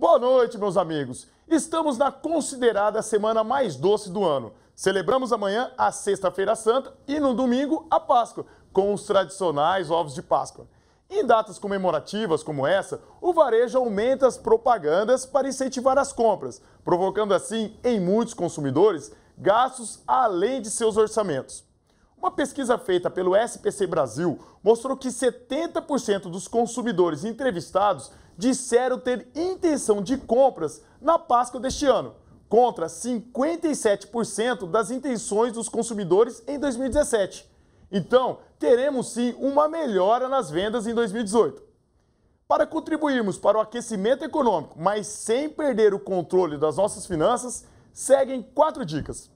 Boa noite, meus amigos. Estamos na considerada semana mais doce do ano. Celebramos amanhã a Sexta-feira Santa e no domingo a Páscoa, com os tradicionais ovos de Páscoa. Em datas comemorativas como essa, o varejo aumenta as propagandas para incentivar as compras, provocando assim em muitos consumidores gastos além de seus orçamentos. Uma pesquisa feita pelo SPC Brasil mostrou que 70% dos consumidores entrevistados disseram ter intenção de compras na Páscoa deste ano, contra 57% das intenções dos consumidores em 2017. Então, teremos sim uma melhora nas vendas em 2018. Para contribuirmos para o aquecimento econômico, mas sem perder o controle das nossas finanças, seguem quatro dicas.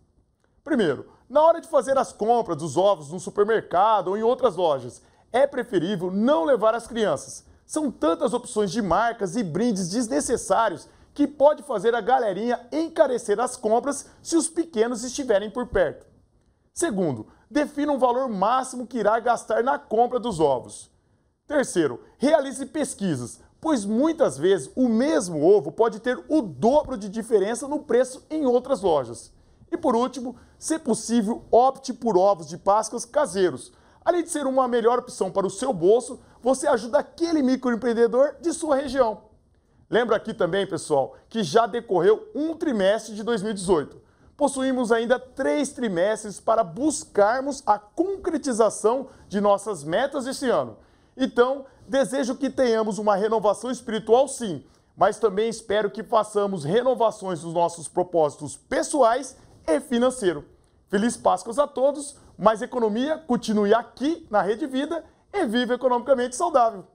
Primeiro, na hora de fazer as compras dos ovos no supermercado ou em outras lojas, é preferível não levar as crianças. São tantas opções de marcas e brindes desnecessários que pode fazer a galerinha encarecer as compras se os pequenos estiverem por perto. Segundo, defina um valor máximo que irá gastar na compra dos ovos. Terceiro, realize pesquisas, pois muitas vezes o mesmo ovo pode ter o dobro de diferença no preço em outras lojas. E por último, se possível, opte por ovos de Páscoas caseiros. Além de ser uma melhor opção para o seu bolso, você ajuda aquele microempreendedor de sua região. Lembra aqui também, pessoal, que já decorreu um trimestre de 2018. Possuímos ainda três trimestres para buscarmos a concretização de nossas metas esse ano. Então, desejo que tenhamos uma renovação espiritual, sim, mas também espero que façamos renovações nos nossos propósitos pessoais e financeiro. Feliz Páscoa a todos, mais economia, continue aqui na Rede Vida e viva economicamente saudável.